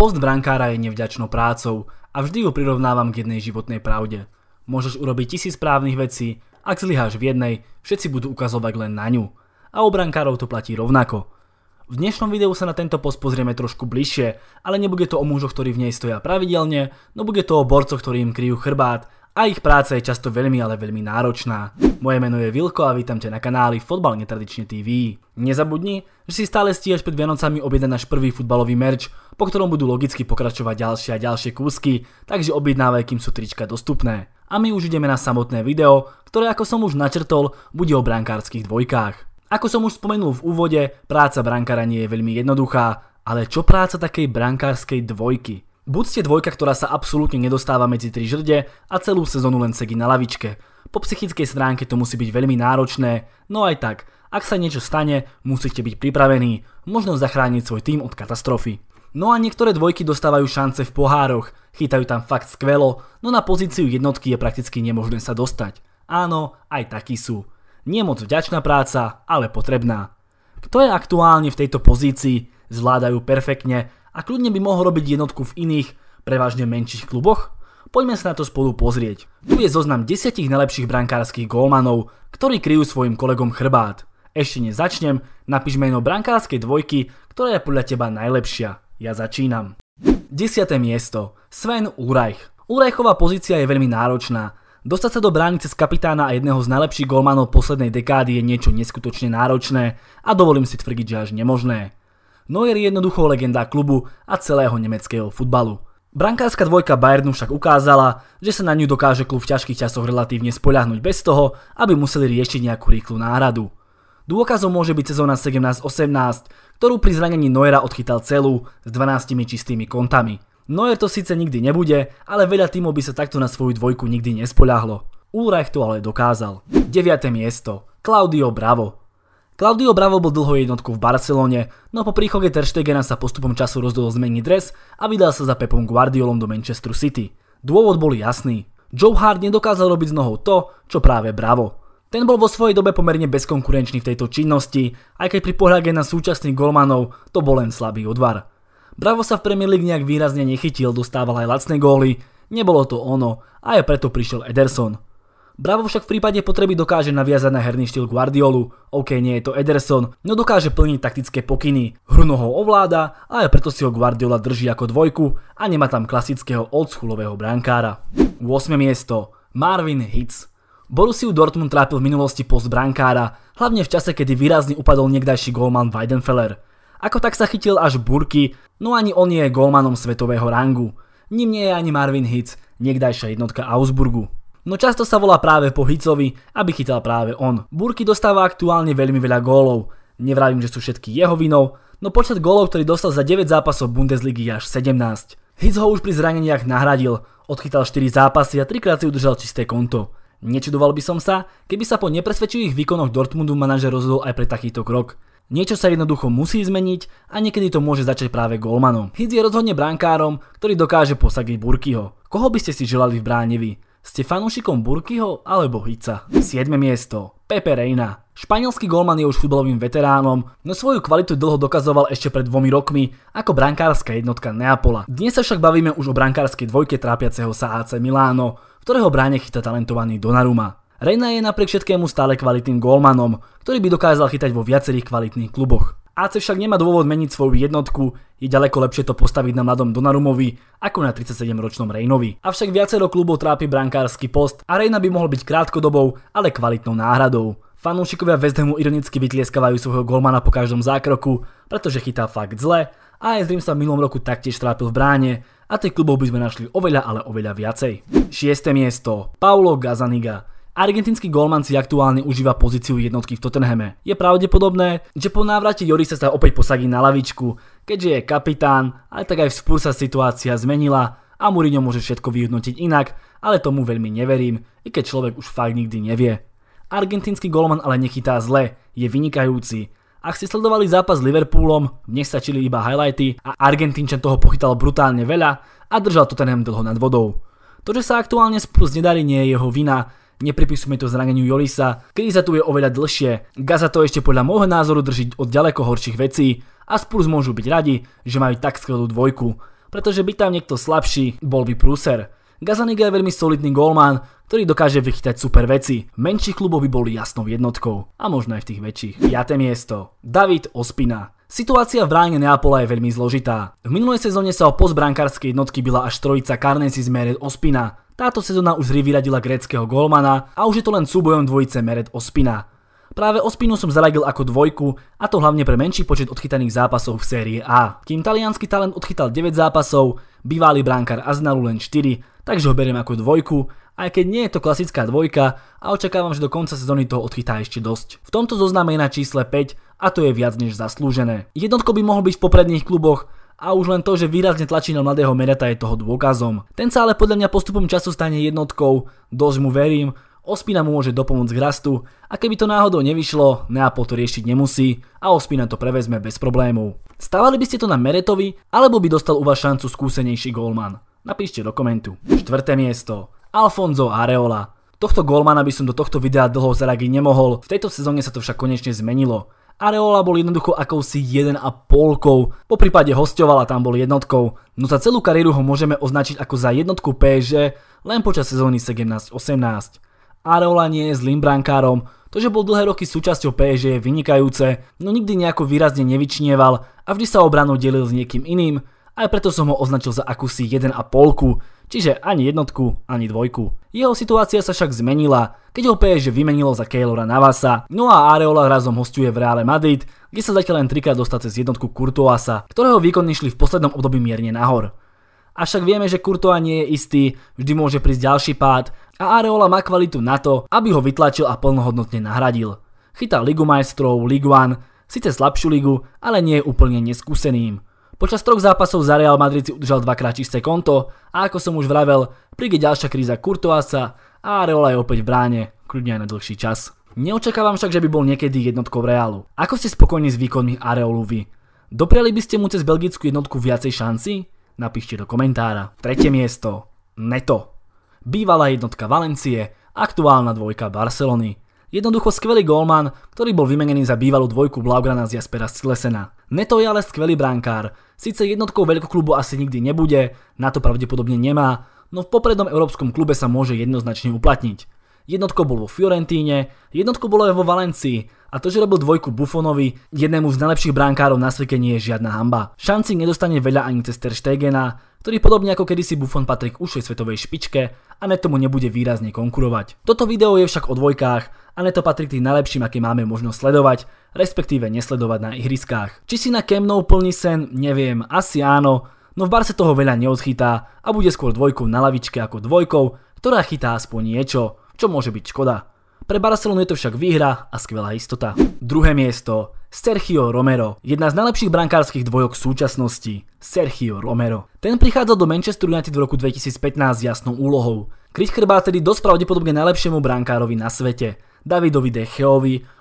Post brankára je nevďačnou prácou a vždy ju prirovnávam k jednej životnej pravde. Môžeš urobiť tisíc správnych vecí, ak zlyháš v jednej, všetci budú ukazovať len na ňu. A u brankárov to platí rovnako. V dnešnom videu sa na tento post pozrieme trošku bližšie, ale nebude to o mužoch, ktorí v nej stoja pravidelne, no bude to o borcoch, ktorí im kryjú chrbát a ich práca je často veľmi, ale veľmi náročná. Moje meno je Vilko a vítam ťa na kanáli Fotbal Netradične TV. Nezabudni, že si stále stíhaš pred Vianocami objednať náš prvý futbalový merč, po ktorom budú logicky pokračovať ďalšie a ďalšie kúsky, takže objednávaj, kým sú trička dostupné. A my už ideme na samotné video, ktoré ako som už načrtol, bude o brankárskych dvojkách. Ako som už spomenul v úvode, práca brankára nie je veľmi jednoduchá, ale čo práca takej brankárskej dvojky? Buď ste dvojka, ktorá sa absolútne nedostáva medzi tri žrde a celú sezónu len sedí na lavičke. Po psychickej stránke to musí byť veľmi náročné, no aj tak, ak sa niečo stane, musíte byť pripravení, možno zachrániť svoj tým od katastrofy. No a niektoré dvojky dostávajú šance v pohároch, chytajú tam fakt skvelo, no na pozíciu jednotky je prakticky nemožné sa dostať. Áno, aj takí sú. Nie moc vďačná práca, ale potrebná. Kto je aktuálne v tejto pozícii, zvládajú perfektne a kľudne by mohol robiť jednotku v iných, prevažne menších kluboch? Poďme sa na to spolu pozrieť. Tu je zoznam 10 najlepších brankárskych gólmanov, ktorí kryjú svojim kolegom chrbát. Ešte než začnem, napíš meno brankárskej dvojky, ktorá je podľa teba najlepšia. Ja začínam. 10. miesto. Sven Urajch. Urajchová pozícia je veľmi náročná Dostať sa do brány cez kapitána a jedného z najlepších golmanov poslednej dekády je niečo neskutočne náročné a dovolím si tvrdiť, že až nemožné. Neuer je jednoducho legenda klubu a celého nemeckého futbalu. Brankárska dvojka Bayernu však ukázala, že sa na ňu dokáže klub v ťažkých časoch relatívne spoľahnúť bez toho, aby museli riešiť nejakú rýchlu náhradu. Dôkazom môže byť sezóna 17-18, ktorú pri zranení Neuera odchytal celú s 12 čistými kontami – Noer to síce nikdy nebude, ale veľa týmov by sa takto na svoju dvojku nikdy nespoľahlo. Ulreich to ale dokázal. 9. miesto. Claudio Bravo. Claudio Bravo bol dlho jednotkou v Barcelone, no po príchode Ter Stegena sa postupom času rozhodol zmeniť dres a vydal sa za Pepom Guardiolom do Manchesteru City. Dôvod bol jasný. Joe Hart nedokázal robiť s nohou to, čo práve Bravo. Ten bol vo svojej dobe pomerne bezkonkurenčný v tejto činnosti, aj keď pri pohľade na súčasných golmanov to bol len slabý odvar. Bravo sa v Premier League nejak výrazne nechytil, dostával aj lacné góly, nebolo to ono a aj preto prišiel Ederson. Bravo však v prípade potreby dokáže naviazať na herný štýl Guardiolu, ok nie je to Ederson, no dokáže plniť taktické pokyny, hru ho ovláda a aj preto si ho Guardiola drží ako dvojku a nemá tam klasického oldschoolového brankára. 8. miesto Marvin Hitz Borussiu Dortmund trápil v minulosti post brankára, hlavne v čase, kedy výrazne upadol niekdajší gólman Weidenfeller – ako tak sa chytil až Burky, no ani on nie je golmanom svetového rangu. Ním nie je ani Marvin Hitz, niekdajšia jednotka Augsburgu. No často sa volá práve po Hitzovi, aby chytal práve on. Burky dostáva aktuálne veľmi veľa gólov. Nevravím, že sú všetky jeho vinou, no počet gólov, ktorý dostal za 9 zápasov Bundesligy je až 17. Hitz ho už pri zraneniach nahradil, odchytal 4 zápasy a 3 krát si udržal čisté konto. Nečudoval by som sa, keby sa po nepresvedčivých výkonoch Dortmundu manažer rozhodol aj pre takýto krok. Niečo sa jednoducho musí zmeniť a niekedy to môže začať práve golmanom. Hidz je rozhodne brankárom, ktorý dokáže posadiť Burkyho. Koho by ste si želali v bráne vy? Ste fanúšikom Burkyho alebo Hica? 7. miesto. Pepe Reina. Španielský golman je už futbalovým veteránom, no svoju kvalitu dlho dokazoval ešte pred dvomi rokmi ako brankárska jednotka Neapola. Dnes sa však bavíme už o brankárskej dvojke trápiaceho sa AC Milano, ktorého bráne chyta talentovaný Donnarumma. Reina je napriek všetkému stále kvalitným gólmanom, ktorý by dokázal chytať vo viacerých kvalitných kluboch. AC však nemá dôvod meniť svoju jednotku, je ďaleko lepšie to postaviť na mladom Donarumovi ako na 37-ročnom Reinovi. Avšak viacero klubov trápi brankársky post a Reina by mohol byť krátkodobou, ale kvalitnou náhradou. Fanúšikovia West Hamu ironicky vytlieskavajú svojho golmana po každom zákroku, pretože chytá fakt zle a aj Zrim sa v minulom roku taktiež trápil v bráne a tých klubov by sme našli oveľa, ale oveľa viacej. 6. miesto. Paulo Gazaniga. Argentínsky golman si aktuálne užíva pozíciu jednotky v Tottenhame. Je pravdepodobné, že po návrate Jorisa sa opäť posadí na lavičku, keďže je kapitán, ale tak aj v sa situácia zmenila a Mourinho môže všetko vyhodnotiť inak, ale tomu veľmi neverím, i keď človek už fakt nikdy nevie. Argentínsky golman ale nechytá zle, je vynikajúci. Ak ste sledovali zápas s Liverpoolom, dnes stačili iba highlighty a Argentínčan toho pochytal brutálne veľa a držal Tottenham dlho nad vodou. To, že sa aktuálne Spurs nedarí, nie je jeho vina, nepripisujme to zraneniu Jolisa, kríza tu je oveľa dlhšie, Gaza to ešte podľa môjho názoru drží od ďaleko horších vecí a Spurs môžu byť radi, že majú tak skvelú dvojku, pretože by tam niekto slabší bol by prúser. Gazaniga je veľmi solidný golman, ktorý dokáže vychytať super veci. V menších klubov by boli jasnou jednotkou a možno aj v tých väčších. 5. miesto. David Ospina. Situácia v bráne Neapola je veľmi zložitá. V minulej sezóne sa o postbrankárskej jednotky byla až trojica Karnesi z Meret Ospina, táto sezóna už vyradila gréckého golmana a už je to len súbojom dvojice Meret Ospina. Práve Ospinu som zaradil ako dvojku a to hlavne pre menší počet odchytaných zápasov v série A. Kým talianský talent odchytal 9 zápasov, bývalý bránkar Aznalu len 4, takže ho beriem ako dvojku, aj keď nie je to klasická dvojka a očakávam, že do konca sezóny toho odchytá ešte dosť. V tomto zozname je na čísle 5 a to je viac než zaslúžené. Jednotko by mohol byť v popredných kluboch, a už len to, že výrazne tlačí na mladého Mereta je toho dôkazom. Ten sa ale podľa mňa postupom času stane jednotkou, dosť mu verím, Ospina mu môže dopomôcť k rastu a keby to náhodou nevyšlo, Neapol to riešiť nemusí a Ospina to prevezme bez problémov. Stávali by ste to na Meretovi, alebo by dostal u vás šancu skúsenejší golman? Napíšte do komentu. Štvrté miesto. Alfonso Areola. Tohto golmana by som do tohto videa dlho zaragi nemohol, v tejto sezóne sa to však konečne zmenilo. Areola bol jednoducho akousi 1,5, po prípade hostovala tam bol jednotkou, no za celú kariéru ho môžeme označiť ako za jednotku PSG len počas sezóny 17-18. Areola nie je zlým brankárom, to, že bol dlhé roky súčasťou PSG je vynikajúce, no nikdy nejako výrazne nevyčnieval a vždy sa obranu delil s niekým iným, aj preto som ho označil za akúsi 1,5, čiže ani jednotku, ani dvojku. Jeho situácia sa však zmenila, keď ho PSG vymenilo za Keylora Navasa. No a Areola razom hostuje v Reále Madrid, kde sa zatiaľ len trikrát dostať cez jednotku Kurtoasa, ktorého výkony šli v poslednom období mierne nahor. Avšak vieme, že Kurtoa nie je istý, vždy môže prísť ďalší pád a Areola má kvalitu na to, aby ho vytlačil a plnohodnotne nahradil. Chytá Ligu majstrov, Ligue 1, síce slabšiu ligu, ale nie je úplne neskúseným. Počas troch zápasov za Real Madrid si udržal dvakrát čisté konto a ako som už vravel, príde ďalšia kríza Kurtoasa a Areola je opäť v bráne, kľudne aj na dlhší čas. Neočakávam však, že by bol niekedy jednotkou Realu. Ako ste spokojní s výkonmi Areolu vy? Dopriali by ste mu cez belgickú jednotku viacej šanci? Napíšte do komentára. Tretie miesto. Neto. Bývalá jednotka Valencie, aktuálna dvojka Barcelony. Jednoducho skvelý golman, ktorý bol vymenený za bývalú dvojku Blaugrana z Jaspera Stilesena. Neto je ale skvelý brankár, Sice jednotkou veľkoklubu asi nikdy nebude, na to pravdepodobne nemá, no v poprednom európskom klube sa môže jednoznačne uplatniť jednotkou bol vo Fiorentíne, jednotkou bolo aj vo Valencii, a to, že robil dvojku Buffonovi, jednému z najlepších bránkárov na svete nie je žiadna hamba. Šanci nedostane veľa ani cez Ter Stegena, ktorý podobne ako kedysi Buffon patrí k ušej svetovej špičke a Neto mu nebude výrazne konkurovať. Toto video je však o dvojkách a Neto patrí k tým najlepším, aké máme možnosť sledovať, respektíve nesledovať na ihriskách. Či si na Kemnou plní sen, neviem, asi áno, no v sa toho veľa neodchytá a bude skôr dvojkou na lavičke ako dvojkou, ktorá chytá aspoň niečo čo môže byť škoda. Pre Barcelonu je to však výhra a skvelá istota. Druhé miesto Sergio Romero, jedna z najlepších brankárskych dvojok súčasnosti. Sergio Romero. Ten prichádzal do Manchester United v roku 2015 s jasnou úlohou. Kryť chrbát tedy dosť pravdepodobne najlepšiemu brankárovi na svete. Davidovi De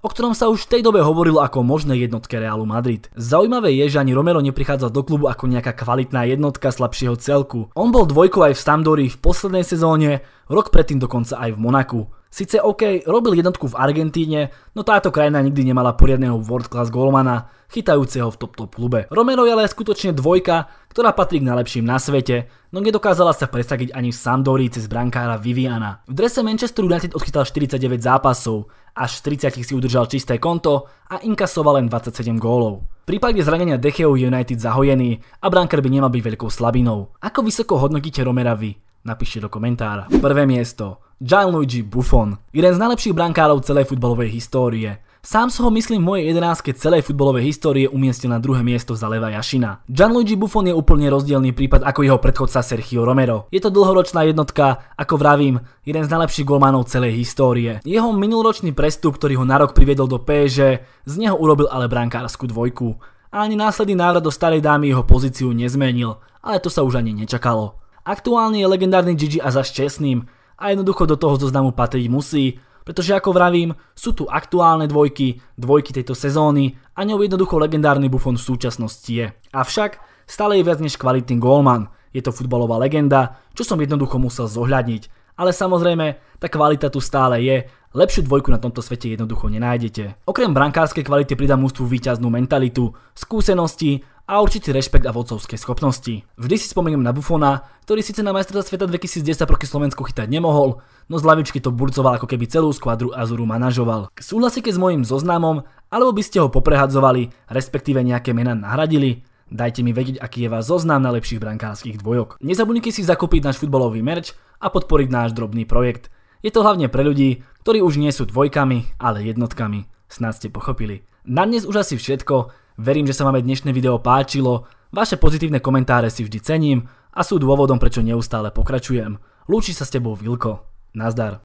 o ktorom sa už v tej dobe hovorilo ako možnej jednotke Realu Madrid. Zaujímavé je, že ani Romero neprichádza do klubu ako nejaká kvalitná jednotka slabšieho celku. On bol dvojkou aj v Sampdori v poslednej sezóne, rok predtým dokonca aj v Monaku. Sice OK, robil jednotku v Argentíne, no táto krajina nikdy nemala poriadneho world class golmana, chytajúceho v top top klube. Romero je ale skutočne dvojka, ktorá patrí k najlepším na svete, no nedokázala sa presadiť ani v Sampdori cez brankára Viviana. V drese Manchester United odchytal 49 zápasov, až v 30 si udržal čisté konto a inkasoval len 27 gólov. V prípade zranenia Decheu je United zahojený a brankár by nemal byť veľkou slabinou. Ako vysoko hodnotíte Romera vy? Napíšte do komentára. Prvé miesto. Gianluigi Buffon. Jeden z najlepších brankárov celej futbalovej histórie. Sám som ho myslím v mojej jedenáctke celej futbolovej histórie umiestnil na druhé miesto za Leva Jašina. Gianluigi Buffon je úplne rozdielný prípad ako jeho predchodca Sergio Romero. Je to dlhoročná jednotka, ako vravím, jeden z najlepších golmanov celej histórie. Jeho minuloročný prestup, ktorý ho na rok priviedol do PSG, z neho urobil ale brankársku dvojku. A ani následný návrat do starej dámy jeho pozíciu nezmenil, ale to sa už ani nečakalo. Aktuálne je legendárny Gigi a za šťastným a jednoducho do toho zoznamu patriť musí, pretože ako vravím, sú tu aktuálne dvojky, dvojky tejto sezóny a ňou jednoducho legendárny Buffon v súčasnosti je. Avšak stále je viac než kvalitný golman, je to futbalová legenda, čo som jednoducho musel zohľadniť. Ale samozrejme, tá kvalita tu stále je, lepšiu dvojku na tomto svete jednoducho nenájdete. Okrem brankárskej kvality pridá ústvu výťaznú mentalitu, skúsenosti a určitý rešpekt a vodcovské schopnosti. Vždy si spomeniem na Buffona, ktorý síce na majstrovstve sveta 2010 proti Slovensku chytať nemohol, no z lavičky to burcoval ako keby celú skvadru Azuru manažoval. Súhlasíte s mojim zoznamom, alebo by ste ho poprehadzovali, respektíve nejaké mená nahradili, Dajte mi vedieť, aký je váš zoznam najlepších brankárskych dvojok. Nezabudnite si zakúpiť náš futbalový merč a podporiť náš drobný projekt. Je to hlavne pre ľudí, ktorí už nie sú dvojkami, ale jednotkami. Snad ste pochopili. Na dnes už asi všetko. Verím, že sa vám aj dnešné video páčilo, vaše pozitívne komentáre si vždy cením a sú dôvodom, prečo neustále pokračujem. Lúči sa s tebou Vilko. Nazdar.